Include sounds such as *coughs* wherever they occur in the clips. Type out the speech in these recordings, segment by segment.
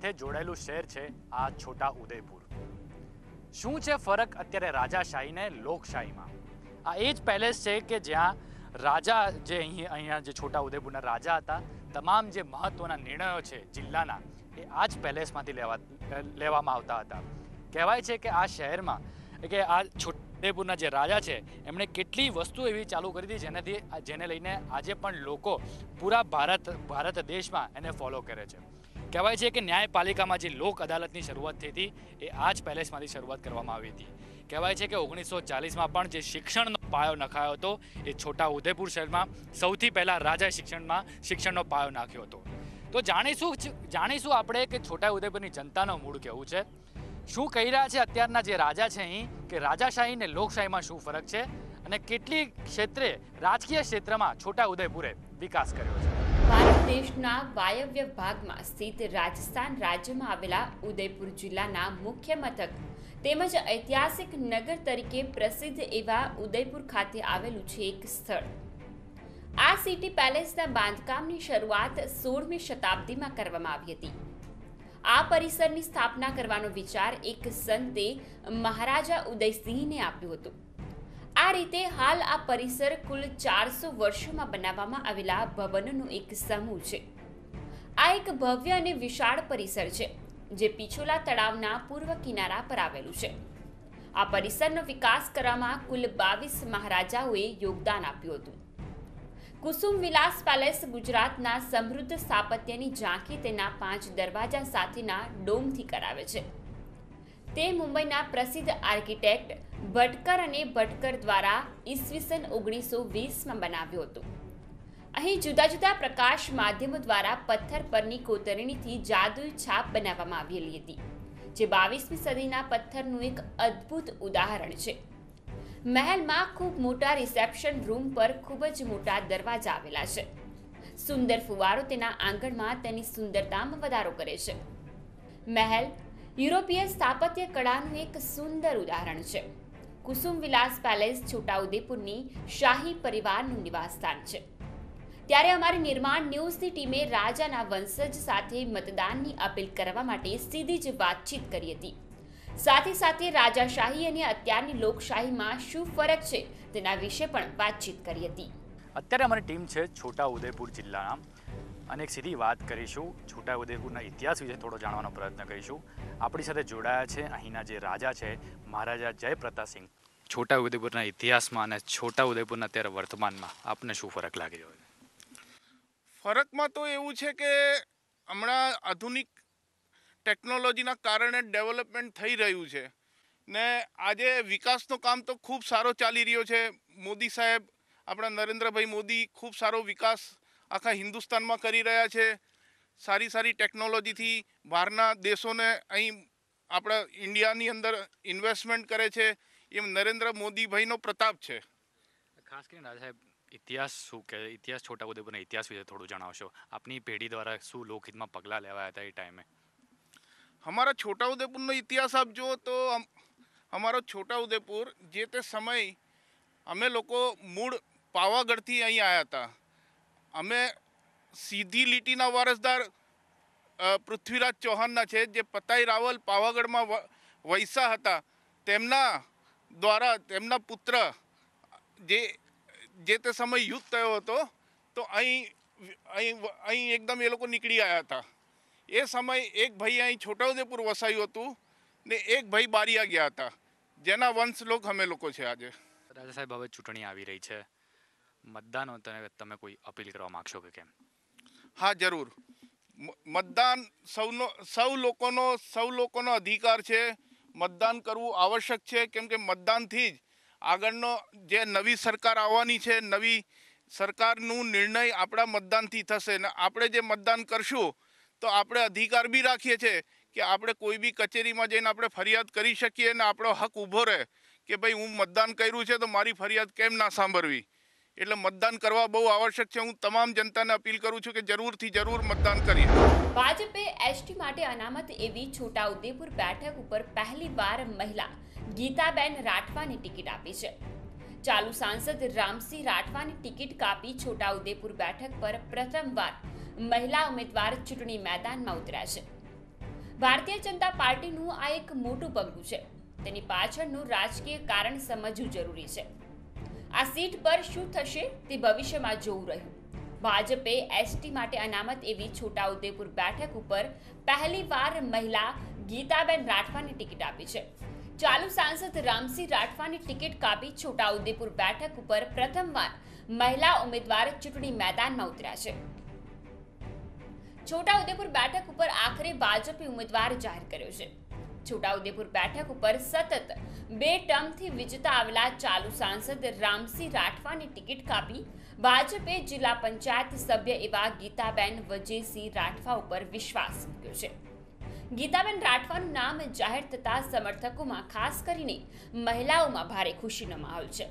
સાથે જોડાયેલું શહેર છે આ છોટા ઉદયપુર શું છે ફરક અત્યારે રાજાશાહીને લોકશાહીમાં આ એ જ પેલેસ છે કે જ્યાં રાજા જે અહીં અહીંયા જે છોટા ઉદયપુરના રાજા હતા તમામ જે મહત્ત્વના નિર્ણયો છે જિલ્લાના એ આ જ પેલેસમાંથી લેવા લેવામાં આવતા હતા કહેવાય છે કે આ શહેરમાં કે આ છોટેપુરના જે રાજા છે એમણે કેટલી વસ્તુ એવી ચાલુ કરી હતી જેનાથી જેને લઈને આજે પણ લોકો પૂરા ભારત ભારત દેશમાં એને ફોલો કરે છે કહેવાય છે કે ન્યાયપાલિકામાં જે લોક અદાલતની શરૂઆત થઈ હતી એ આ જ પેલેસમાંથી શરૂઆત કરવામાં આવી હતી કહેવાય છે કે ઓગણીસો ચાલીસમાં પણ જે શિક્ષણનો પાયો નખાયો હતો એ છોટા ઉદયપુર શહેરમાં સૌથી પહેલાં રાજાએ શિક્ષણમાં શિક્ષણનો પાયો નાખ્યો હતો તો જાણીશું જાણીશું આપણે કે છોટા ઉદયપુરની જનતાનો મૂળ કેવું છે શું કહી રહ્યા છે અત્યારના જે રાજા છે અહીં કે રાજાશાહીને લોકશાહીમાં શું ફરક છે અને કેટલી ક્ષેત્રે રાજકીય ક્ષેત્રમાં છોટા ઉદયપુરે વિકાસ કર્યો છે ભારત દેશના વાયવ્ય ભાગમાં સ્થિત રાજસ્થાન રાજ્યમાં આવેલા ઉદયપુર જિલ્લાના મુખ્ય મથક તેમજ ઐતિહાસિક નગર તરીકે પ્રસિદ્ધ એવા ઉદયપુર ખાતે આવેલું છે એક સ્થળ આ સિટી પેલેસના બાંધકામની શરૂઆત સોળમી શતાબ્દીમાં કરવામાં આવી હતી આ પરિસરની સ્થાપના કરવાનો વિચાર એક સંતે મહારાજા ઉદયસિંહને આપ્યો હતો આ રીતે હાલ આ પરિસર કુલ ચારસો વર્ષોમાં બનાવવામાં આવેલા ભવનોનો એક સમૂહ છે આ એક ભવ્ય અને વિશાળ પરિસર છે જે પિછોલા તળાવના પૂર્વ કિનારા પર આવેલું છે આ પરિસરનો વિકાસ કરવામાં કુલ બાવીસ મહારાજાઓએ યોગદાન આપ્યું હતું કુસુમ વિલાસ પેલેસ ગુજરાતના સમૃદ્ધ સ્થાપત્યની ઝાંખી તેના પાંચ દરવાજા સાથેના ડોમથી કરાવે છે તે મુંબઈના પ્રસિદ્ધ આર્કિટેક્ટ ભટકર અને ભટકર દ્વારા ઈસવીસન ઓગણીસો વીસમાં બનાવ્યું હતું અહીં જુદા જુદા પ્રકાશ માધ્યમો દ્વારા પથ્થર પરની કોતરણીથી જાદુઈ છાપ બનાવવામાં આવેલી હતી જે બાવીસમી સદીના પથ્થરનું એક અદ્ભુત ઉદાહરણ છે મહેલમાં ખૂબ મોટા રિસેપ્શન રૂમ પર ખૂબ જ મોટા દરવાજા આવેલા છે સુંદર ફુવારો તેના આંગણમાં તેની સુંદરતામાં વધારો કરે છે મહેલ યુરોપીય સ્થાપત્ય કળાનું એક સુંદર ઉદાહરણ છે કુસુમ વિલાસ પેલેસ છોટાઉદેપુરની શાહી પરિવારનું નિવાસસ્થાન છે ત્યારે અમારી નિર્માણ ન્યૂઝની ટીમે રાજાના વંશજ સાથે મતદાનની અપીલ કરવા માટે સીધી જ વાતચીત કરી હતી સાથે સાથે રાજાશાહી અને અત્યારની લોકશાહીમાં શું ફરક છે તેના વિશે પણ વાતચીત કરી હતી અત્યારે અમારી ટીમ છે છોટા ઉદેપુર જિલ્લાના અને એક સીધી વાત કરીશું છોટાઉદેપુરના ઇતિહાસ વિશે થોડો જાણવાનો પ્રયત્ન કરીશું આપણી સાથે જોડાયા છે અહીંના જે રાજા છે મહારાજા જયપ્રતાપસિંહ છોટાઉદેપુરના ઇતિહાસમાં અને છોટાઉદેપુરના અત્યારે વર્તમાનમાં આપને શું ફરક લાગી રહ્યો છે ફરકમાં તો એવું છે કે હમણાં આધુનિક ટેકનોલોજીના કારણે ડેવલપમેન્ટ થઈ રહ્યું છે ને આજે વિકાસનું કામ તો ખૂબ સારો ચાલી રહ્યો છે મોદી સાહેબ આપણા નરેન્દ્રભાઈ મોદી ખૂબ સારો વિકાસ આખા હિન્દુસ્તાનમાં કરી રહ્યા છે સારી સારી ટેકનોલોજીથી બહારના દેશોને અહીં આપણા ઇન્ડિયાની અંદર ઇન્વેસ્ટમેન્ટ કરે છે એમ નરેન્દ્ર મોદીભાઈનો પ્રતાપ છે ખાસ કરીને સાહેબ ઇતિહાસ શું કે ઇતિહાસ છોટા ઉદેપુરના ઇતિહાસ વિશે થોડું જણાવશો આપની પેઢી દ્વારા શું લોકહિતમાં પગલાં લેવાયા હતા એ ટાઈમે અમારા છોટા ઉદેપુરનો ઇતિહાસ આપ જુઓ તો અમારો છોટા છોટાઉદેપુર જે તે સમય અમે લોકો મૂળ પાવાગઢથી અહીં આવ્યા હતા અમે સીધી લીટીના વારસદાર પૃથ્વીરાજ ચૌહાણના છે જે પતાઈ રાવલ પાવાગઢમાં વૈસા હતા તેમના દ્વારા તેમના પુત્ર જે જે તે સમય યુદ્ધ થયો હતો તો અહીં અહીં અહીં એકદમ એ લોકો નીકળી આવ્યા હતા એ સમય એક ભાઈ અહીં છોટાઉદેપુર વસાયું હતું ને એક ભાઈ બારિયા ગયા હતા જેના વંશ લોક અમે લોકો છે આજે રાજા સાહેબ હવે ચૂંટણી આવી રહી છે મતદાન તમે કોઈ અપીલ કરવા માગશો કે કેમ હા જરૂર મતદાન સૌનો સૌ લોકોનો સૌ લોકોનો અધિકાર છે મતદાન કરવું આવશ્યક છે કેમ કે મતદાનથી જ આગળનો જે નવી સરકાર આવવાની છે નવી સરકારનું નિર્ણય આપણા મતદાનથી થશે ને આપણે જે મતદાન કરશું તો આપણે અધિકાર બી રાખીએ છીએ કે આપણે કોઈ બી કચેરીમાં જઈને આપણે ફરિયાદ કરી શકીએ ને આપણો હક ઊભો રહે કે ભાઈ હું મતદાન કર્યું છે તો મારી ફરિયાદ કેમ ના સાંભળવી એટલે મતદાન કરવા બહુ આવશ્યક છે હું તમામ જનતાને અપીલ કરું છું કે જરૂરથી જરૂર મતદાન કરીએ ભાજપે એસટી માટે અનામત એવી છોટાઉદેપુર બેઠક ઉપર પહેલીવાર મહિલા ગીતાબેન રાઠવાની ટિકિટ આપી છે ચાલુ સાંસદ રામસિંહ રાઠવાની ટિકિટ કાપી છોટાઉદેપુર બેઠક પર પ્રથમવાર મહિલા ઉમેદવાર ચૂંટણી મેદાનમાં ઉતર્યા છે ભારતીય જનતા પાર્ટીનું આ એક મોટું પગલું છે તેની પાછળનું રાજકીય કારણ સમજવું જરૂરી છે આ સીટ પર શું થશે તે ભવિષ્યમાં જોવું રહ્યું ભાજપે એસટી માટે અનામત એવી છોટાઉદેપુર બેઠક ઉપર પહેલીવાર મહિલા ગીતાબેન રાઠવાની ટિકિટ આપી છે ચાલુ સાંસદ રામસિંહ રાઠવાની ટિકિટ કાપી છોટાઉદેપુર બેઠક ઉપર પ્રથમવાર મહિલા ઉમેદવાર ચૂંટણી મેદાનમાં ઉતર્યા છે છોટાઉદેપુર બેઠક ઉપર આખરે ભાજપે ઉમેદવાર જાહેર કર્યો છે છોટાઉદેપુર બેઠક ઉપર સતત બે ટર્મથી વિજેતા આવેલા ચાલુ સાંસદ રામસિંહ રાઠવાની ટિકિટ કાપી ભાજપે જિલ્લા પંચાયત સભ્ય એવા ગીતાબેન વજયસિંહ રાઠવા ઉપર વિશ્વાસ મૂક્યો છે ગીતાબેન રાઠવાનું નામ જાહેર થતા સમર્થકોમાં ખાસ કરીને મહિલાઓમાં ભારે ખુશીનો માહોલ છે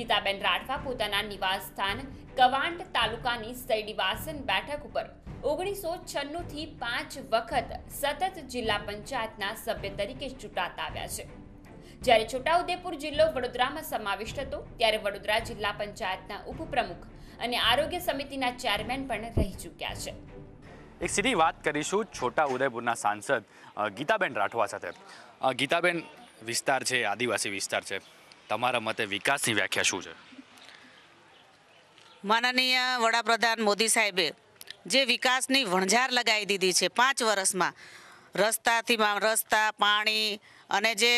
ગીતાબેન રાઠવા પોતાના નિવાસ સ્થાન કવાંટ તાલુકાની સૈડીવાસન બેઠક ઉપર ઓગણીસો છન્નુંથી પાંચ વખત સતત જિલ્લા પંચાયતના સભ્ય તરીકે ચૂંટાતા આવ્યા છે જ્યારે છોટાઉદેપુર જિલ્લો વડોદરામાં સમાવિષ્ટ હતો ત્યારે વડોદરા જિલ્લા પંચાયતના ઉપપ્રમુખ અને આરોગ્ય સમિતિના ચેરમેન પણ રહી ચૂક્યા છે એક સીધી વાત કરીશું છોટા ઉદયપુરના સાંસદ ગીતાબેન રાઠવા સાથે ગીતાબેન વિસ્તાર છે આદિવાસી વિસ્તાર છે તમારા મતે વિકાસની વ્યાખ્યા શું છે માનનીય વડાપ્રધાન મોદી સાહેબે જે વિકાસની વણઝાર લગાવી દીધી છે પાંચ વર્ષમાં રસ્તાથી રસ્તા પાણી અને જે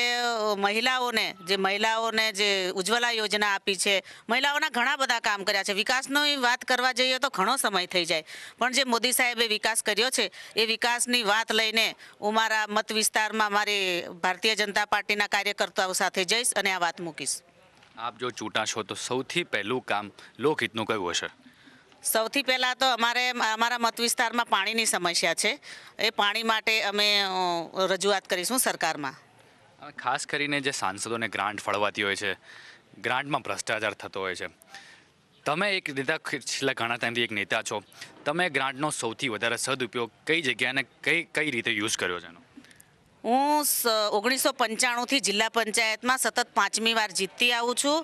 મહિલાઓને જે મહિલાઓને જે ઉજ્જવલા યોજના આપી છે મહિલાઓના ઘણા બધા કામ કર્યા છે વિકાસની વાત કરવા જઈએ તો ઘણો સમય થઈ જાય પણ જે મોદી સાહેબે વિકાસ કર્યો છે એ વિકાસની વાત લઈને હું મારા મત વિસ્તારમાં મારી ભારતીય જનતા પાર્ટીના કાર્યકર્તાઓ સાથે જઈશ અને આ વાત મૂકીશ આપ જો ચૂંટાશો તો સૌથી પહેલું કામ લોકહિતનું કયું હશે સૌથી પહેલાં તો અમારે અમારા મત વિસ્તારમાં પાણીની સમસ્યા છે એ પાણી માટે અમે રજૂઆત કરીશું સરકારમાં ખાસ કરીને જે સાંસદોને ગ્રાન્ટ ફળવાતી હોય છે ગ્રાન્ટમાં ભ્રષ્ટાચાર થતો હોય છે તમે એક નેતા છેલ્લા ઘણા ટાઈમથી એક નેતા છો તમે ગ્રાન્ટનો સૌથી વધારે સદુપયોગ કઈ જગ્યાને કઈ કઈ રીતે યુઝ કર્યો છે હું ઓગણીસો પંચાણુંથી જિલ્લા પંચાયતમાં સતત પાંચમી વાર જીતતી આવું છું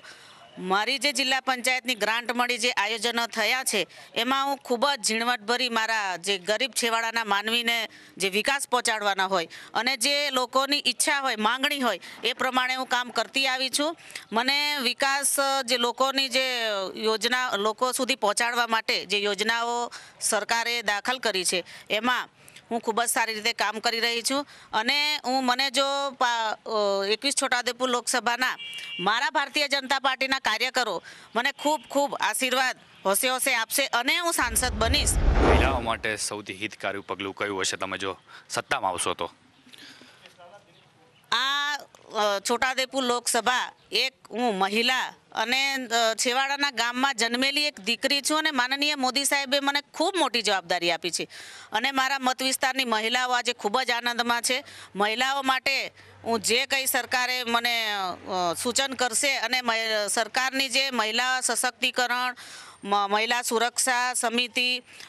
મારી જે જિલ્લા પંચાયતની ગ્રાન્ટ મળી જે આયોજનો થયા છે એમાં હું ખૂબ જ ઝીણવટભરી મારા જે ગરીબ છેવાડાના માનવીને જે વિકાસ પહોંચાડવાના હોય અને જે લોકોની ઈચ્છા હોય માંગણી હોય એ પ્રમાણે હું કામ કરતી આવી છું મને વિકાસ જે લોકોની જે યોજના લોકો સુધી પહોંચાડવા માટે જે યોજનાઓ સરકારે દાખલ કરી છે એમાં હું ખૂબ જ સારી રીતે કામ કરી રહી છું અને હું મને જો એકવીસ છોટાઉદેપુર લોકસભાના મારા ભારતીય જનતા પાર્ટીના કાર્યકરો મને ખૂબ ખૂબ આશીર્વાદ હોશે હોશે આપશે અને હું સાંસદ બનીશ મહિલાઓ માટે સૌથી હિતકારી પગલું કયું હશે તમે જો સત્તામાં આવશો તો આ છોટાદેપુર લોકસભા એક હું મહિલા અને છેવાડાના ગામમાં જન્મેલી એક દીકરી છું અને માનનીય મોદી સાહેબે મને ખૂબ મોટી જવાબદારી આપી છે અને મારા મત વિસ્તારની મહિલાઓ આજે ખૂબ જ આનંદમાં છે મહિલાઓ માટે હું જે કંઈ સરકારે મને સૂચન કરશે અને સરકારની જે મહિલા સશક્તિકરણ મહિલા સુરક્ષા સમિતિ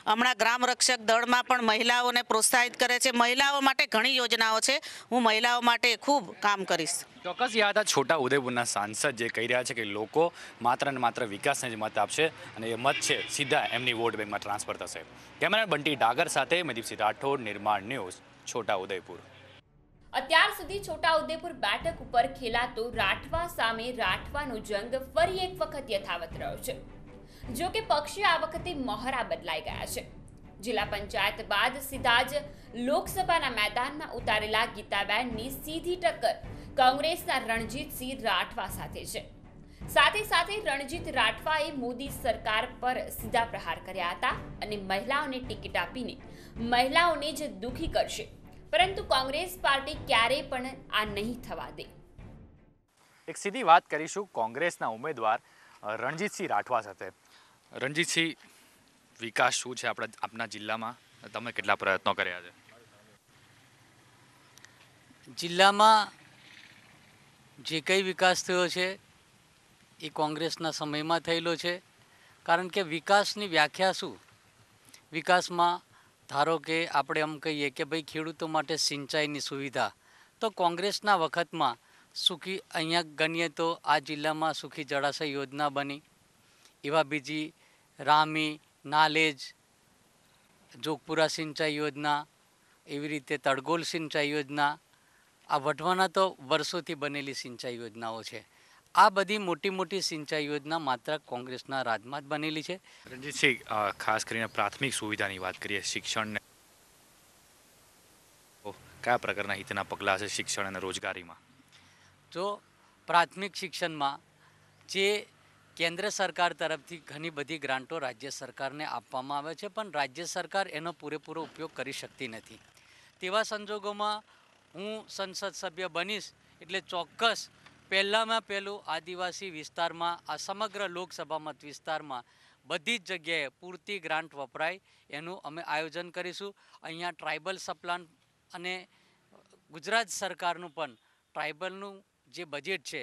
હમણાં ગ્રામ રક્ષક દળમાં પણ મહિલાઓને પ્રોત્સાહિત કરે છે મહિલાઓ માટે ઘણી યોજનાઓ છે હું મહિલાઓ માટે ખૂબ કામ કરીશ ચોક્કસ યાદ આ છોટા ઉદયપુરના સાંસદ જે કહી રહ્યા છે કે લોકો માત્ર ને માત્ર વિકાસને જ મત આપશે અને એ મત છે સીધા એમની વોટ બેંકમાં ટ્રાન્સફર થશે કેમેરા બંટી ડાગર સાથે મદીપસિંહ રાઠોડ નિર્માણ ન્યૂઝ છોટા ઉદયપુર અત્યાર સુધી છોટાઉદેપુર બેઠક ઉપર ખેલાતો રાઠવા સામે રાઠવાનો જંગ ફરી એક વખત યથાવત રહ્યો છે જો કે પક્ષી આ વખતે મહરા બદલાઈ ગયા છે જિલ્લા પંચાયત બાદ સીધા જ લોકસભાના મેદાનમાં ઉતારેલા ગીતાબેનની સીધી ટક્કર કોંગ્રેસના રણજીતસિંહ રાઠવા સાથે છે સાથે સાથે રણજીત રાઠવાએ મોદી સરકાર પર સીધા પ્રહાર કર્યા હતા અને મહિલાઓને ટિકિટ આપીને મહિલાઓને જ દુખી કરશે પરંતુ કોંગ્રેસ પાર્ટી ક્યારેય પણ આ નહીં થવા દે એક સીધી વાત કરીશું કોંગ્રેસના ઉમેદવાર રણજીતસિંહ રાઠવા સાથે રણજીતસિંહ વિકાસ શું છે આપણા આપના જિલ્લામાં તમે કેટલા પ્રયત્નો કર્યા છે જિલ્લામાં જે કંઈ વિકાસ થયો છે એ કોંગ્રેસના સમયમાં થયેલો છે કારણ કે વિકાસની વ્યાખ્યા શું વિકાસમાં ધારો કે આપણે એમ કહીએ કે ભાઈ ખેડૂતો માટે સિંચાઈની સુવિધા તો કોંગ્રેસના વખતમાં સુખી અહીંયા ગણીએ તો આ જિલ્લામાં સુખી જળાશય યોજના બની એવા બીજી રામી નાલેજ જોગપુરા સિંચાઈ યોજના એવી રીતે તડગોલ સિંચાઈ યોજના આ વઢવાના તો વર્ષોથી બનેલી સિંચાઈ યોજનાઓ છે આ બધી મોટી મોટી સિંચાઈ યોજના માત્ર કોંગ્રેસના રાજમાં જ બનેલી છે રણજીતસિંહ ખાસ કરીને પ્રાથમિક સુવિધાની વાત કરીએ શિક્ષણને કયા પ્રકારના હિતના પગલાં છે શિક્ષણ અને રોજગારીમાં જો પ્રાથમિક શિક્ષણમાં જે કેન્દ્ર સરકાર તરફથી ઘણી બધી ગ્રાન્ટો રાજ્ય સરકારને આપવામાં આવે છે પણ રાજ્ય સરકાર એનો પૂરેપૂરો ઉપયોગ કરી શકતી નથી તેવા સંજોગોમાં હું સંસદ સભ્ય બનીશ એટલે ચોક્કસ પહેલાંમાં પહેલું આદિવાસી વિસ્તારમાં આ સમગ્ર લોકસભા મત વિસ્તારમાં બધી જ જગ્યાએ પૂરતી ગ્રાન્ટ વપરાય એનું અમે આયોજન કરીશું અહીંયા ટ્રાઇબલ સપ્લાન અને ગુજરાત સરકારનું પણ ટ્રાઇબલનું જે બજેટ છે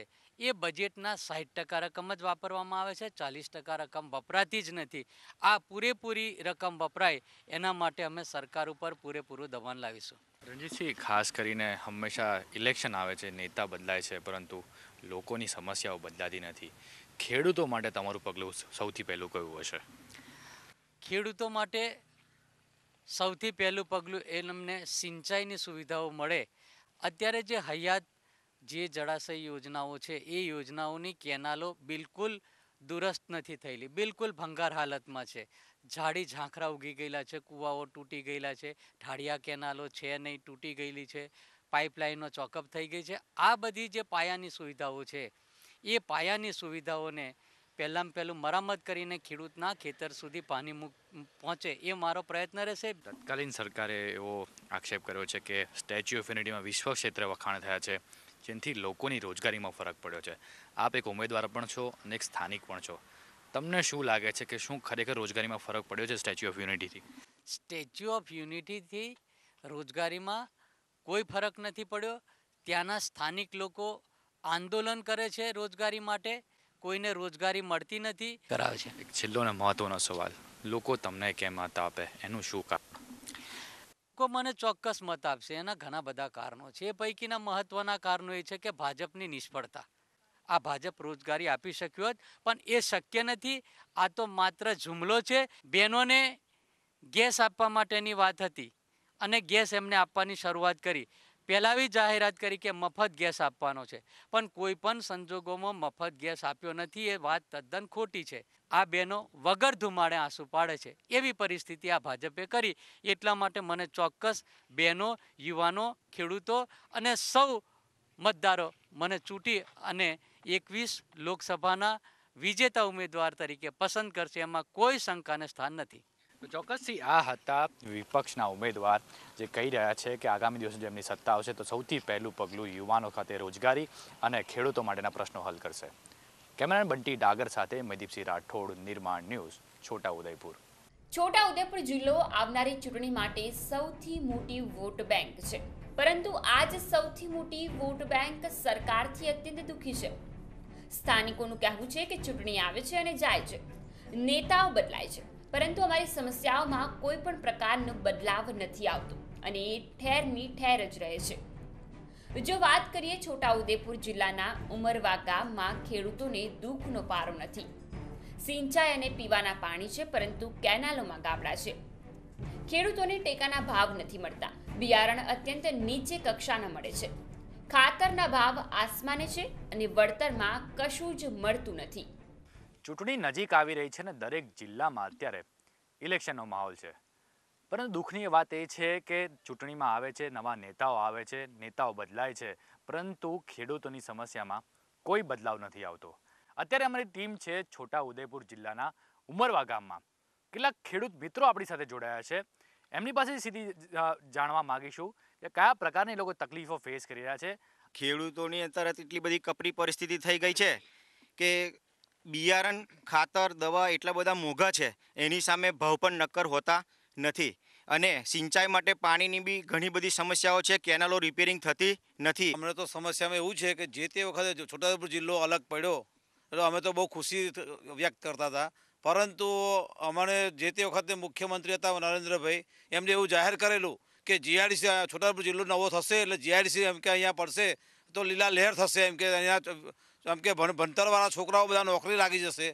એ બજેટના સાઠ ટકા રકમ જ વાપરવામાં આવે છે ચાલીસ ટકા રકમ વપરાતી જ નથી આ પૂરેપૂરી રકમ વપરાય એના માટે અમે સરકાર ઉપર પૂરેપૂરું દબાણ લાવીશું રણજીતસિંહ ખાસ કરીને હંમેશા ઇલેક્શન આવે છે નેતા બદલાય છે પરંતુ લોકોની સમસ્યાઓ બદલાતી નથી ખેડૂતો માટે તમારું પગલું સૌથી પહેલું કયું હશે ખેડૂતો માટે સૌથી પહેલું પગલું એ અમને સિંચાઈની સુવિધાઓ મળે અત્યારે જે હયાત જે જળાશય યોજનાઓ છે એ યોજનાઓની કેનાલો બિલકુલ દુરસ્ત નથી થયેલી બિલકુલ ભંગાર હાલતમાં છે ઝાડી ઝાંખરા ઉગી ગયેલા છે કૂવાઓ તૂટી ગયેલા છે ઢાળિયા કેનાલો છે નહીં તૂટી ગયેલી છે પાઇપલાઇનો ચોકઅપ થઈ ગઈ છે આ બધી જે પાયાની સુવિધાઓ છે એ પાયાની સુવિધાઓને પહેલાં પહેલું મરામત કરીને ખેડૂતના ખેતર સુધી પાણી પહોંચે એ મારો પ્રયત્ન રહેશે તત્કાલીન સરકારે એવો આક્ષેપ કર્યો છે કે સ્ટેચ્યુ ઓફ યુનિટીમાં વિશ્વ ક્ષેત્રે વખાણ થયા છે જેનાથી લોકોની રોજગારીમાં ફરક પડ્યો છે આપ એક ઉમેદવાર પણ છો અને એક સ્થાનિક પણ છો તમને શું લાગે છે કે શું ખરેખર રોજગારીમાં ફરક પડ્યો છે સ્ટેચ્યુ ઓફ યુનિટીથી સ્ટેચ્યુ ઓફ યુનિટીથી રોજગારીમાં કોઈ ફરક નથી પડ્યો ત્યાંના સ્થાનિક લોકો આંદોલન કરે છે રોજગારી માટે કોઈને રોજગારી મળતી નથી કરાવે છે એક છેલ્લો અને મહત્વનો સવાલ લોકો તમને કેમ હતા આપે એનું શું કારણ લોકો મને ચોક્કસ મત આપશે એના ઘણા બધા કારણો છે એ પૈકીના મહત્વના કારણો એ છે કે ભાજપની નિષ્ફળતા આ ભાજપ રોજગારી આપી શક્યું હોત પણ એ શક્ય નથી આ તો માત્ર જુમલો છે બહેનોને ગેસ આપવા માટેની વાત હતી અને ગેસ એમને આપવાની શરૂઆત કરી પહેલાવી જાહેરાત કરી કે મફત ગેસ આપવાનો છે પણ કોઈ પણ સંજોગોમાં મફત ગેસ આપ્યો નથી એ વાત તદ્દન ખોટી છે આ બહેનો વગર ધુમાડે આંસુ પાડે છે એવી પરિસ્થિતિ આ ભાજપે કરી એટલા માટે મને ચોક્કસ બહેનો યુવાનો ખેડૂતો અને સૌ મતદારો મને ચૂંટી અને એકવીસ લોકસભાના વિજેતા ઉમેદવાર તરીકે પસંદ કરશે એમાં કોઈ શંકાને સ્થાન નથી ચોક્કસથી આ હતા વિપક્ષના ઉમેદવાર જે કહી રહ્યા છે કે આગામી દિવસે જેમની એમની સત્તા આવશે તો સૌથી પહેલું પગલું યુવાનો ખાતે રોજગારી અને ખેડૂતો માટેના પ્રશ્નો હલ કરશે કેમેરામેન બંટી ડાગર સાથે મયદીપસિંહ રાઠોડ નિર્માણ ન્યૂઝ છોટા ઉદયપુર છોટા ઉદયપુર જિલ્લો આવનારી ચૂંટણી માટે સૌથી મોટી વોટ બેંક છે પરંતુ આજ સૌથી મોટી વોટ બેંક સરકારથી અત્યંત દુઃખી છે સ્થાનિકોનું કહેવું છે કે ચૂંટણી આવે છે અને જાય છે નેતાઓ બદલાય છે પરંતુ અમારી સમસ્યાઓમાં કોઈ પણ પ્રકારનો બદલાવ નથી આવતો અને એ ઠેરની ઠેર જ રહે છે જો વાત કરીએ છોટાઉદેપુર જિલ્લાના ઉમરવા ગામમાં ખેડૂતોને દુઃખનો પારો નથી સિંચાઈ અને પીવાના પાણી છે પરંતુ કેનાલોમાં ગાબડા છે ખેડૂતોને ટેકાના ભાવ નથી મળતા બિયારણ અત્યંત નીચે કક્ષાના મળે છે ખાતરના ભાવ આસમાને છે અને વળતરમાં કશું જ મળતું નથી ચૂંટણી નજીક આવી રહી છે ને દરેક જિલ્લામાં અત્યારે ઇલેક્શનનો માહોલ છે પરંતુ દુઃખની વાત એ છે કે ચૂંટણીમાં આવે છે નવા નેતાઓ આવે છે નેતાઓ બદલાય છે પરંતુ ખેડૂતોની સમસ્યામાં કોઈ બદલાવ નથી આવતો અત્યારે અમારી ટીમ છે છોટા ઉદયપુર જિલ્લાના ઉમરવા ગામમાં કેટલાક ખેડૂત મિત્રો આપણી સાથે જોડાયા છે એમની પાસે સીધી જાણવા માગીશું કે કયા પ્રકારની લોકો તકલીફો ફેસ કરી રહ્યા છે ખેડૂતોની અત્યારે એટલી બધી કપરી પરિસ્થિતિ થઈ ગઈ છે કે બિયારણ ખાતર દવા એટલા બધા મોંઘા છે એની સામે ભાવ પણ નક્કર હોતા નથી અને સિંચાઈ માટે પાણીની બી ઘણી બધી સમસ્યાઓ છે કેનાલો રિપેરિંગ થતી નથી અમને તો સમસ્યામાં એવું છે કે જે તે વખતે છોટાઉદેપુર જિલ્લો અલગ પડ્યો એટલે અમે તો બહુ ખુશી વ્યક્ત કરતા હતા પરંતુ અમારે જે તે વખતે મુખ્યમંત્રી હતા નરેન્દ્રભાઈ એમને એવું જાહેર કરેલું કે જીઆઈડીસી છોટાઉદેપુર જિલ્લો નવો થશે એટલે જીઆઈડીસી એમ કે અહીંયા પડશે તો લીલા લહેર થશે એમ કે અહીંયા જેમ કે ભણતરવાળા છોકરાઓ બધા નોકરી લાગી જશે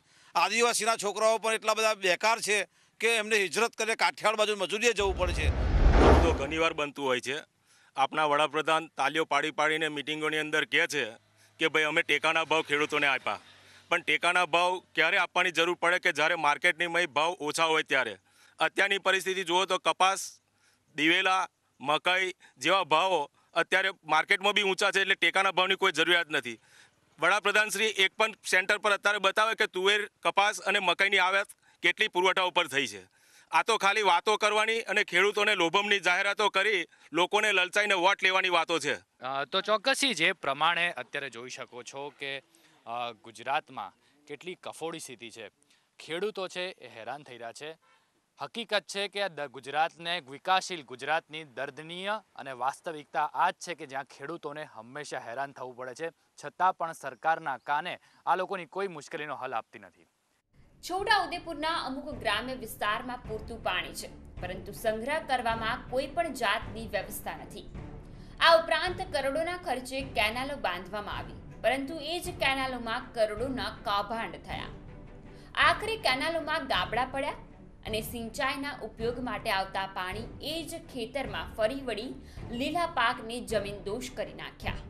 આદિવાસીના છોકરાઓ પણ એટલા બધા બેકાર છે કે એમને હિજરત કરીને કાઠિયાવાડ બાજુ મજૂરીએ જવું પડે છે તો ઘણીવાર બનતું હોય છે આપણા વડાપ્રધાન તાલીઓ પાડી પાડીને મિટિંગોની અંદર કહે છે કે ભાઈ અમે ટેકાના ભાવ ખેડૂતોને આપ્યા પણ ટેકાના ભાવ ક્યારે આપવાની જરૂર પડે કે જ્યારે માર્કેટની મય ભાવ ઓછા હોય ત્યારે અત્યારની પરિસ્થિતિ જુઓ તો કપાસ દિવેલા મકાઈ જેવા ભાવો અત્યારે માર્કેટમાં બી ઊંચા છે એટલે ટેકાના ભાવની કોઈ જરૂરિયાત નથી વડાપ્રધાન શ્રી એક પણ સેન્ટર પર અત્યારે બતાવે કે તુવેર કપાસ અને મકાઈની આવક કેટલી પુરવઠા ઉપર થઈ છે આ તો ખાલી વાતો કરવાની અને ખેડૂતોને લોભમની જાહેરાતો કરી લોકોને લલચાઈને વોટ લેવાની વાતો છે તો ચોક્કસી જે પ્રમાણે અત્યારે જોઈ શકો છો કે ગુજરાતમાં કેટલી કફોડી સ્થિતિ છે ખેડૂતો છે એ હેરાન થઈ રહ્યા છે હકીકત છે કે ગુજરાતને વિકાસશીલ ગુજરાતની દર્દનીય અને વાસ્તવિકતા આ જ છે કે જ્યાં ખેડૂતોને હંમેશા હેરાન થવું પડે છે છતાં પણ સરકારના કાને આ લોકોની કોઈ મુશ્કેલીનો હલ આપતી નથી છોટાઉદેપુરના અમુક ગ્રામ્ય વિસ્તારમાં પૂરતું પાણી છે પરંતુ સંગ્રહ કરવામાં કોઈ પણ જાતની વ્યવસ્થા નથી આ ઉપરાંત કરોડોના ખર્ચે કેનાલો બાંધવામાં આવી પરંતુ એ જ કેનાલોમાં કરોડોના કાભાંડ થયા આખરે કેનાલોમાં ગાબડા પડ્યા અને સિંચાઈના ઉપયોગ માટે આવતા પાણી એ જ ખેતરમાં ફરી વળી લીલા પાકને દોષ કરી નાખ્યા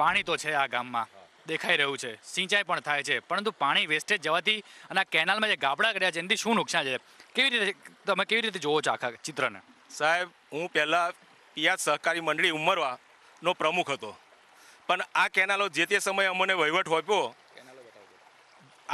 પાણી તો છે આ ગામમાં દેખાઈ રહ્યું છે સિંચાઈ પણ થાય છે પરંતુ પાણી વેસ્ટેજ જવાથી અને આ કેનાલમાં જે ગાબડા કર્યા છે એનાથી શું નુકસાન છે કેવી રીતે તમે કેવી રીતે જોવો છો આખા ચિત્રને સાહેબ હું પહેલાં પિયાજ સહકારી મંડળી ઉમરવાનો પ્રમુખ હતો પણ આ કેનાલો જે તે સમયે અમને વહીવટ હોપ્યો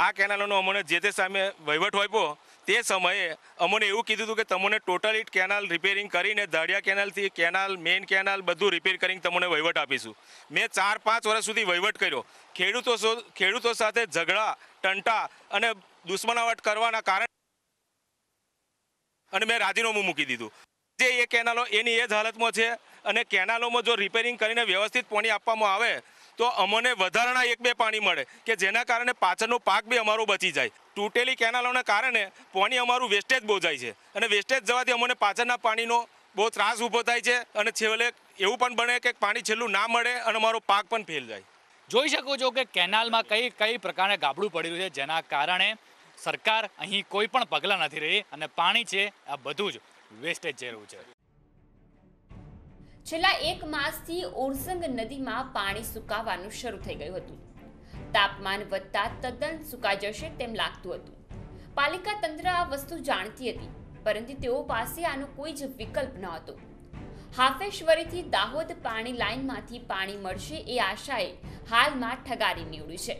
આ કેનાલોનો અમને જે તે સમયે વહીવટ હોપ્યો તે સમયે અમને એવું કીધું હતું કે તમને ટોટલી કેનાલ રિપેરિંગ કરીને દાળિયા કેનાલથી કેનાલ મેઇન કેનાલ બધું રિપેર કરીને તમને વહીવટ આપીશું મેં ચાર પાંચ વર્ષ સુધી વહીવટ કર્યો ખેડૂતો ખેડૂતો સાથે ઝઘડા ટંટા અને દુશ્મનાવટ કરવાના કારણે અને મેં રાજીનામું મૂકી દીધું જે એ કેનાલો એની એ જ હાલતમાં છે અને કેનાલોમાં જો રિપેરિંગ કરીને વ્યવસ્થિત પાણી આપવામાં આવે તો અમને વધારાના એક બે પાણી મળે કે જેના કારણે પાછળનો પાક બી અમારો બચી જાય તૂટેલી કેનાલોના કારણે પાણી અમારું વેસ્ટેજ બહુ જાય છે અને વેસ્ટેજ જવાથી અમને પાછળના પાણીનો બહુ ત્રાસ ઊભો થાય છે અને છેલ્લે એવું પણ બને કે પાણી છેલ્લું ના મળે અને અમારો પાક પણ ફેલ જાય જોઈ શકો છો કે કેનાલમાં કઈ કઈ પ્રકારના ગાબડું પડી રહ્યું છે જેના કારણે સરકાર અહીં કોઈ પણ પગલાં નથી રહી અને પાણી છે આ બધું જ વેસ્ટેજ જઈ રહ્યું છે છેલ્લા એક માસથી ઓરસંગ નદીમાં પાણી સુકાવાનું શરૂ થઈ ગયું હતું તાપમાન વધતા તદ્દન સુકાઈ જશે તેમ લાગતું હતું પાલિકા તંત્ર આ વસ્તુ જાણતી હતી પરંતુ તેઓ પાસે આનો કોઈ જ વિકલ્પ ન હતો હાફેશ્વરીથી દાહોદ પાણી લાઇનમાંથી પાણી મળશે એ આશાએ હાલમાં ઠગારી નીવડી છે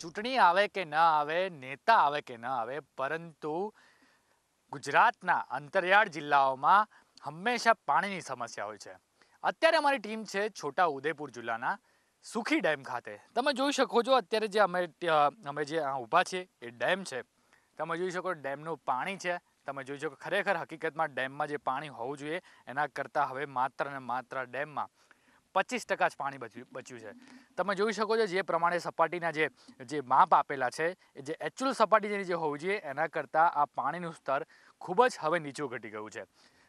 ચૂંટણી આવે કે ન આવે નેતા આવે કે ન આવે પરંતુ ગુજરાતના અંતરિયાળ જિલ્લાઓમાં હંમેશા પાણીની સમસ્યા હોય છે અત્યારે અમારી ટીમ છે છોટા ઉદયપુર જિલ્લાના સુખી ડેમ ખાતે તમે જોઈ શકો છો અત્યારે જે અમે અમે જે ઊભા છીએ એ ડેમ છે તમે જોઈ શકો ડેમનું પાણી છે તમે જોઈ શકો ખરેખર હકીકતમાં ડેમમાં જે પાણી હોવું જોઈએ એના કરતાં હવે માત્ર ને માત્ર ડેમમાં પચીસ ટકા જ પાણી બચ્યું બચ્યું છે તમે જોઈ શકો છો જે પ્રમાણે સપાટીના જે જે માપ આપેલા છે એ જે એકચ્યુઅલ સપાટી જેની જે હોવું જોઈએ એના કરતાં આ પાણીનું સ્તર ખૂબ જ હવે નીચું ઘટી ગયું છે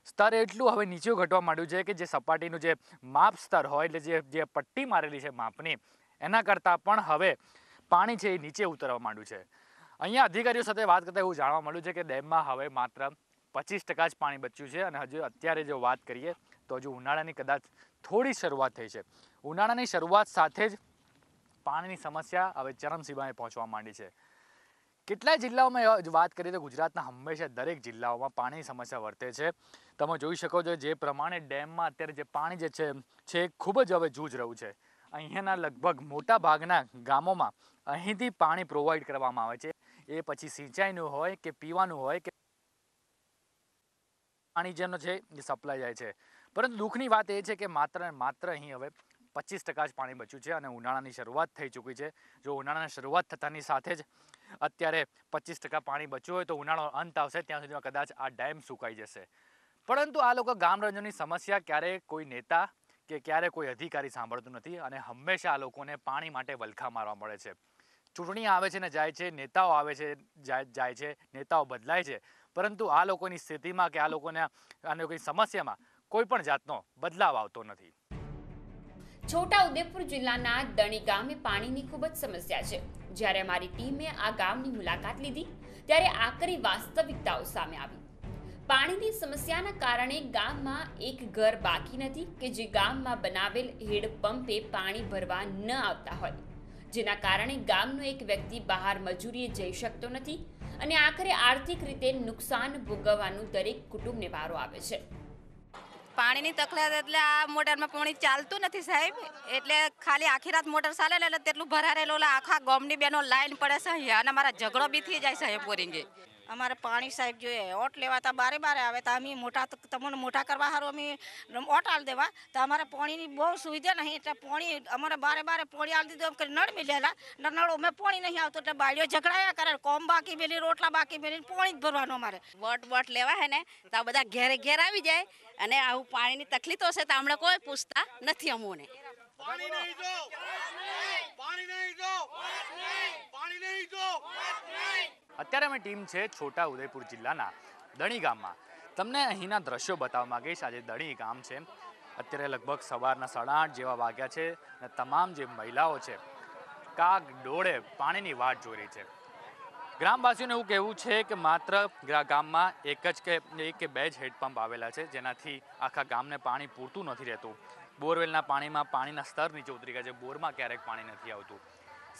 સ્તર એટલું હવે નીચું ઘટવા માંડ્યું છે કે જે સપાટીનું જે માપ સ્તર હોય એટલે જે જે પટ્ટી મારેલી છે માપની એના કરતાં પણ હવે પાણી છે એ નીચે ઉતરવા માંડ્યું છે અહીંયા અધિકારીઓ સાથે વાત કરતાં એવું જાણવા મળ્યું છે કે ડેમમાં હવે માત્ર પચીસ ટકા જ પાણી બચ્યું છે અને હજુ અત્યારે જો વાત કરીએ તો હજુ ઉનાળાની કદાચ થોડી શરૂઆત થઈ છે ઉનાળાની શરૂઆત સાથે જ પાણીની સમસ્યા હવે ચરમસીમાએ પહોંચવા માંડી છે કેટલાય જિલ્લાઓમાં વાત કરીએ તો ગુજરાતના હંમેશા દરેક જિલ્લાઓમાં પાણીની સમસ્યા વર્તે છે તમે જોઈ શકો છો જે પ્રમાણે ડેમમાં અત્યારે જે પાણી જે છે છે ખૂબ જ હવે જૂજ રહ્યું છે અહીંયાના લગભગ મોટા ભાગના ગામોમાં અહીંથી પાણી પ્રોવાઈડ કરવામાં આવે છે એ પછી સિંચાઈનું હોય કે પીવાનું હોય કે પાણી જેનો છે એ સપ્લાય જાય છે પરંતુ દુઃખની વાત એ છે કે માત્ર માત્ર અહીં હવે પચીસ ટકા જ પાણી બચ્યું છે અને ઉનાળાની શરૂઆત થઈ ચૂકી છે જો ઉનાળાની શરૂઆત થતાની સાથે જ અત્યારે પચીસ ટકા પાણી બચ્યું હોય તો ઉનાળો અંત આવશે ત્યાં સુધીમાં કદાચ આ ડેમ સુકાઈ જશે પરંતુ આ લોકો ગામરંજનની સમસ્યા ક્યારે કોઈ નેતા કે ક્યારે કોઈ અધિકારી સાંભળતું નથી અને હંમેશા આ લોકોને પાણી માટે વલખા મારવા મળે છે ચૂંટણી આવે છે ને જાય છે નેતાઓ આવે છે જાય છે નેતાઓ બદલાય છે પરંતુ આ લોકોની સ્થિતિમાં કે આ લોકોને આ લોકોની સમસ્યામાં કોઈ પણ જાતનો બદલાવ આવતો નથી છોટા ઉદેપુર જિલ્લાના દણી ગામે પાણીની ખૂબ જ સમસ્યા છે જ્યારે અમારી ટીમે આ ગામની મુલાકાત લીધી ત્યારે આકરી વાસ્તવિકતાઓ સામે આવી પાણીની સમસ્યાના કારણે ગામમાં એક ઘર બાકી નથી કે જે ગામમાં બનાવેલ હેડ પંપે પાણી ભરવા ન આવતા હોય જેના કારણે ગામનો એક વ્યક્તિ બહાર મજૂરીએ જઈ શકતો નથી અને આખરે આર્થિક રીતે નુકસાન ભોગવવાનું દરેક કુટુંબને વારો આવે છે પાણીની તકલીફ એટલે આ મોટરમાં પાણી ચાલતું નથી સાહેબ એટલે ખાલી આખી રાત મોટર ચાલે એટલે તેટલું ભરારેલું આખા ગોમની બેનો લાઈન પડે છે અને મારા ઝઘડો બી થઈ જાય છે બોરિંગે અમારે પાણી સાહેબ જોઈએ ઓટ લેવા લેવાતા બારે બારે આવે તો અમે મોટા તમને મોટા કરવા સારું અમે ઓટ આલ દેવા તો અમારે પાણીની બહુ સુવિધા નહીં એટલે પાણી અમારે બારે બારે પાણી આલ દીધું એમ કરી નળ મિલેલા નળ અમે પાણી નહીં આવતું એટલે બાળીઓ ઝઘડાયા કરે કોમ બાકી મેલી રોટલા બાકી મેલી પાણી જ ભરવાનું અમારે બોટ બોટ લેવા હે ને તો આ બધા ઘેરે ઘેર આવી જાય અને આવું પાણીની તકલીફો હશે તો અમને કોઈ પૂછતા નથી અમુને પાણી નહીં દો પાણી નહીં દો પાણી નહીં દો પાણી નહીં અત્યારે અમે ટીમ છે છોટા ઉદયપુર જિલ્લાના દણી ગામમાં તમને અહીંના દ્રશ્યો બતાવવા માગીશ આજે દણી ગામ છે અત્યારે લગભગ સવારના સાડા આઠ જેવા વાગ્યા છે અને તમામ જે મહિલાઓ છે કાગ ડોળે પાણીની વાટ જોઈ રહી છે ગ્રામવાસીઓને એવું કહેવું છે કે માત્ર ગામમાં એક જ કે એક કે બે જ હેડપંપ આવેલા છે જેનાથી આખા ગામને પાણી પૂરતું નથી રહેતું બોરવેલના પાણીમાં પાણીના સ્તર નીચે ઉતરી ગયા છે બોરમાં ક્યારેક પાણી નથી આવતું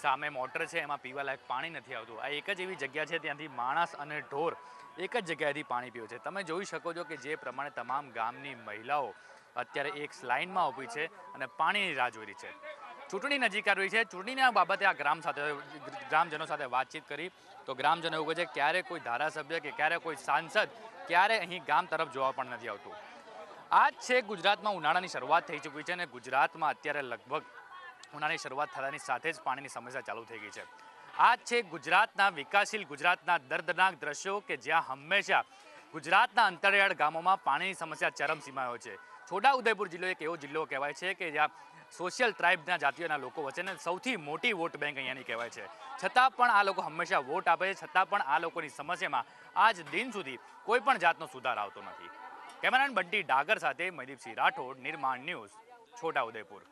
સામે મોટર છે એમાં પીવા પાણી નથી આવતું આ એક જ એવી જગ્યા છે ત્યાંથી માણસ અને ઢોર એક જ જગ્યાએથી પાણી પીવે છે તમે જોઈ શકો છો કે જે પ્રમાણે તમામ ગામની મહિલાઓ અત્યારે એક લાઇનમાં ઊભી છે અને પાણીની રાહ જોઈ રહી છે ચૂંટણી નજીક આવી છે ચૂંટણીના બાબતે આ ગ્રામ સાથે ગ્રામજનો સાથે વાતચીત કરી તો ગ્રામજનો એવું કહે છે ક્યારે કોઈ ધારાસભ્ય કે ક્યારે કોઈ સાંસદ ક્યારે અહીં ગામ તરફ જોવા પણ નથી આવતું આ જ છે ગુજરાતમાં ઉનાળાની શરૂઆત થઈ ચૂકી છે અને ગુજરાતમાં અત્યારે લગભગ ઉનાળાની શરૂઆત થતાની સાથે જ પાણીની સમસ્યા ચાલુ થઈ ગઈ છે આ છે ગુજરાતના વિકાસશીલ ગુજરાતના દર્દનાક દ્રશ્યો કે જ્યાં હંમેશા ગુજરાતના અંતરિયાળ ગામોમાં પાણીની સમસ્યા ચરમસીમાઓ છે છોટા જિલ્લો એક એવો જિલ્લો કહેવાય છે કે જ્યાં સોશિયલ ટ્રાઇબના જાતિઓના લોકો વચ્ચેને સૌથી મોટી વોટ બેંક અહીંયાની કહેવાય છે છતાં પણ આ લોકો હંમેશા વોટ આપે છે છતાં પણ આ લોકોની સમસ્યામાં આજ દિન સુધી કોઈ પણ જાતનો સુધાર આવતો નથી કેમેરામેન બંટી ડાગર સાથે મયદીપસિંહ રાઠોડ નિર્માણ ન્યૂઝ છોટા ઉદયપુર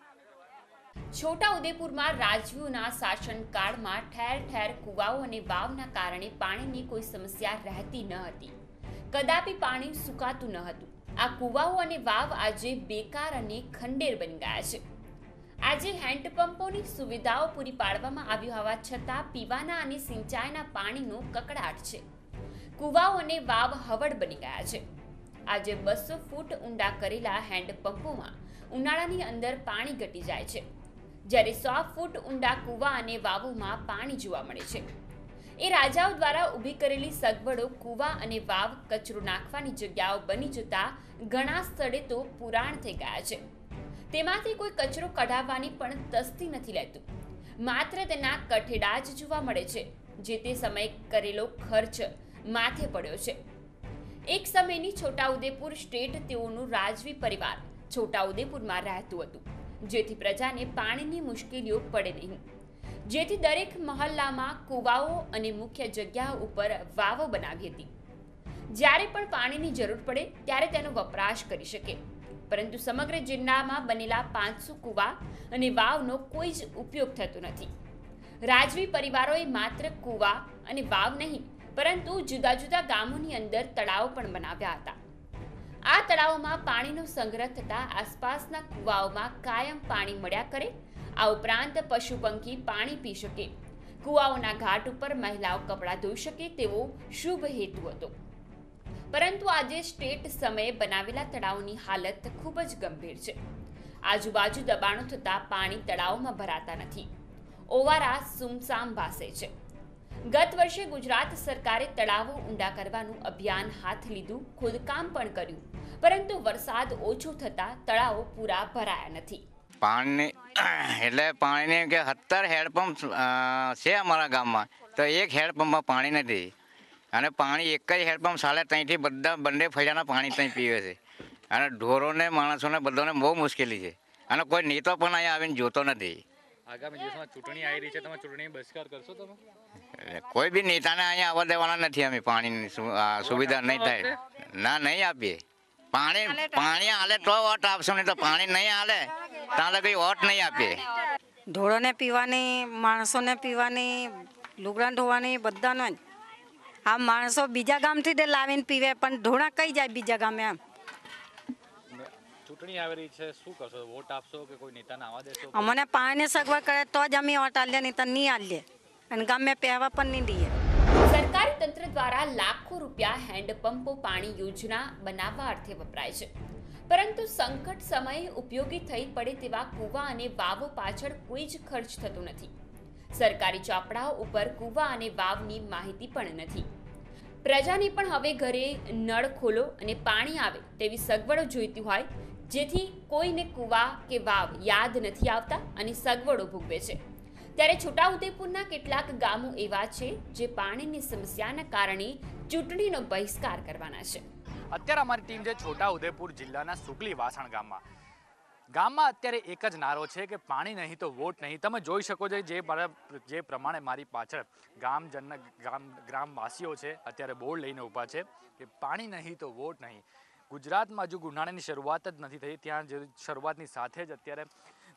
છોટા છોટાઉદેપુરમાં રાજવીઓના શાસનકાળમાં ઠેર ઠેર કુવાઓ અને વાવના કારણે પાણીની કોઈ સમસ્યા રહેતી ન હતી કદાપી પાણી સુકાતું ન હતું આ કુવાઓ અને વાવ આજે બેકાર અને ખંડેર બની ગયા છે આજે હેન્ડપંપોની સુવિધાઓ પૂરી પાડવામાં આવી હોવા છતાં પીવાના અને સિંચાઈના પાણીનો કકડાટ છે કુવાઓ અને વાવ હવડ બની ગયા છે આજે બસો ફૂટ ઊંડા કરેલા હેન્ડપંપોમાં ઉનાળાની અંદર પાણી ઘટી જાય છે જ્યારે સો ફૂટ ઊંડા કૂવા અને વાવોમાં પાણી જોવા મળે છે એ રાજાઓ દ્વારા ઊભી કરેલી સગવડો કૂવા અને વાવ કચરો નાખવાની જગ્યાઓ બની જતા ઘણા સ્થળે તો પુરાણ થઈ ગયા છે તેમાંથી કોઈ કચરો કઢાવવાની પણ તસ્તી નથી લેતું માત્ર તેના કઠેડા જ જોવા મળે છે જે તે સમયે કરેલો ખર્ચ માથે પડ્યો છે એક સમયની છોટાઉદેપુર સ્ટેટ તેઓનું રાજવી પરિવાર છોટાઉદેપુરમાં રહેતું હતું જેથી પ્રજાને પાણીની મુશ્કેલીઓ પડે નહીં જેથી દરેક મહલ્લામાં કુવાઓ અને મુખ્ય જગ્યા ઉપર વાવો બનાવી હતી જ્યારે પણ પાણીની જરૂર પડે ત્યારે તેનો વપરાશ કરી શકે પરંતુ સમગ્ર જિલ્લામાં બનેલા પાંચસો કુવા અને વાવનો કોઈ જ ઉપયોગ થતો નથી રાજવી પરિવારોએ માત્ર કુવા અને વાવ નહીં પરંતુ જુદા જુદા ગામોની અંદર તળાવ પણ બનાવ્યા હતા આ તળાવોમાં પાણીનો સંગ્રહ થતાં આસપાસના કુવાઓમાં કાયમ પાણી મળ્યા કરે આ ઉપરાંત પશુ પંખી પાણી પી શકે કુવાઓના ઘાટ ઉપર મહિલાઓ કપડાં ધોઈ શકે તેવો શુભ હેતુ હતો પરંતુ આજે સ્ટેટ સમયે બનાવેલા તળાવની હાલત ખૂબ જ ગંભીર છે આજુબાજુ દબાણો થતાં પાણી તળાવમાં ભરાતા નથી ઓવારા સુમસામ ભાસે છે ગત વર્ષે ગુજરાત સરકારે તળાવો ઊંડા કરવાનું અભિયાન હાથ લીધું ખોદકામ પણ કર્યું પરંતુ વરસાદ ઓછો થતાં તળાવો પૂરા ભરાયા નથી પાણી *coughs* એટલે પાણીની કે સત્તર હેડપંપ છે અમારા ગામમાં તો એક હેડપંપમાં પાણી નથી અને પાણી એક જ હેડપંપ સાલે ત્યાંથી બધા બંને ફૈલાના પાણી ત્યાં પીવે છે અને ઢોરોને માણસોને બધાને બહુ મુશ્કેલી છે અને કોઈ નેતા પણ અહીંયા આવીને જોતો નથી આગામી ચૂંટણી આવી રહી છે તમે ચૂંટણી કોઈ બી નેતાને અહીંયા આવવા દેવાના નથી અમે પાણીની સુવિધા નહીં થાય ના નહીં આપીએ પાણી પાણી આલે તો વોટ આપશો નહીં તો પાણી નહીં આલે તાલે કઈ વોટ નહીં આપીએ ધોળોને પીવાની માણસોને પીવાની લુગડા ધોવાની બધાનો જ આ માણસો બીજા ગામથી તે લાવીને પીવે પણ ધોળા કઈ જાય બીજા ગામે એમ ચૂંટણી આવેલી છે શું કરશો વોટ આપશો કે કોઈ નેતાને આવા દેશો અમને પાણીની સગવડ કરે તો જ અમે વોટ આલીએ નહીં તો નહીં આલીએ અને ગામે પહેવા પણ નહીં દઈએ સરકારી તંત્ર દ્વારા લાખો રૂપિયા હેન્ડપંપો પાણી યોજના બનાવવા અર્થે વપરાય છે પરંતુ સંકટ સમયે ઉપયોગી થઈ પડે તેવા કૂવા અને વાવો પાછળ કોઈ જ ખર્ચ થતો નથી સરકારી ચોપડાઓ ઉપર કૂવા અને વાવની માહિતી પણ નથી પ્રજાને પણ હવે ઘરે નળ ખોલો અને પાણી આવે તેવી સગવડો જોઈતી હોય જેથી કોઈને કૂવા કે વાવ યાદ નથી આવતા અને સગવડો ભોગવે છે ત્યારે છોટાઉદેપુરના કેટલાક ગામો એવા છે જે પાણીની સમસ્યાના કારણે ચૂંટણીનો બહિષ્કાર કરવાના છે અત્યારે અમારી ટીમ છે છોટાઉદેપુર જિલ્લાના સુકલી વાસણ ગામમાં ગામમાં અત્યારે એક જ નારો છે કે પાણી નહીં તો વોટ નહીં તમે જોઈ શકો છો જે જે પ્રમાણે મારી પાછળ ગામજન ગામ ગ્રામવાસીઓ છે અત્યારે બોર્ડ લઈને ઊભા છે કે પાણી નહીં તો વોટ નહીં ગુજરાતમાં હજુ ઉનાળાની શરૂઆત જ નથી થઈ ત્યાં શરૂઆતની સાથે જ અત્યારે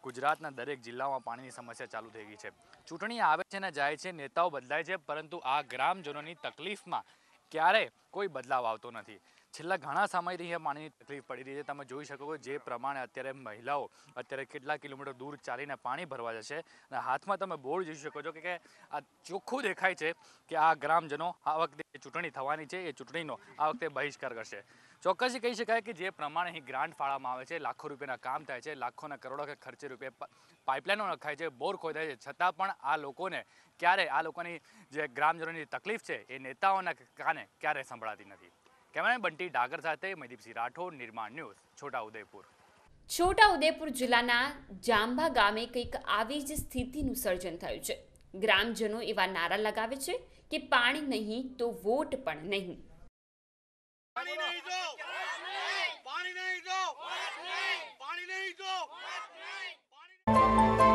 ગુજરાતના દરેક જિલ્લામાં પાણીની સમસ્યા ચાલુ થઈ ગઈ છે ચૂંટણી આવે છે ને જાય છે નેતાઓ બદલાય છે પરંતુ આ ગ્રામજનોની તકલીફમાં ક્યારે કોઈ બદલાવ આવતો નથી છેલ્લા ઘણા સમયથી અહીંયા પાણીની તકલીફ પડી રહી છે તમે જોઈ શકો છો જે પ્રમાણે અત્યારે મહિલાઓ અત્યારે કેટલા કિલોમીટર દૂર ચાલીને પાણી ભરવા જશે અને હાથમાં તમે બોર્ડ જોઈ શકો છો કે આ ચોખ્ખું દેખાય છે કે આ ગ્રામજનો આ વખતે ચૂંટણી થવાની છે એ ચૂંટણીનો આ વખતે બહિષ્કાર કરશે ચોક્કસ કહી શકાય કે જે પ્રમાણે અહીં ગ્રાન્ટ ફાળવામાં આવે છે લાખો રૂપિયાના કામ થાય છે લાખોના કરોડો કે ખર્ચે રૂપિયા પાઇપલાઇનો નખાય છે બોર ખોદાય છે છતાં પણ આ લોકોને ક્યારે આ લોકોની જે ગ્રામજનોની તકલીફ છે એ નેતાઓના કાને ક્યારે સંભળાતી નથી કેમેરામેન બંટી ડાગર સાથે મહીદીપસિંહ રાઠોડ નિર્માણ ન્યૂઝ છોટા ઉદેપુર છોટા ઉદેપુર જિલ્લાના જાંબા ગામે કંઈક આવી જ સ્થિતિનું સર્જન થયું છે ગ્રામજનો એવા નારા લગાવે છે કે પાણી નહીં તો વોટ પણ નહીં પાણી નહીં જો પાણી નહીં જો પાણી નહીં જો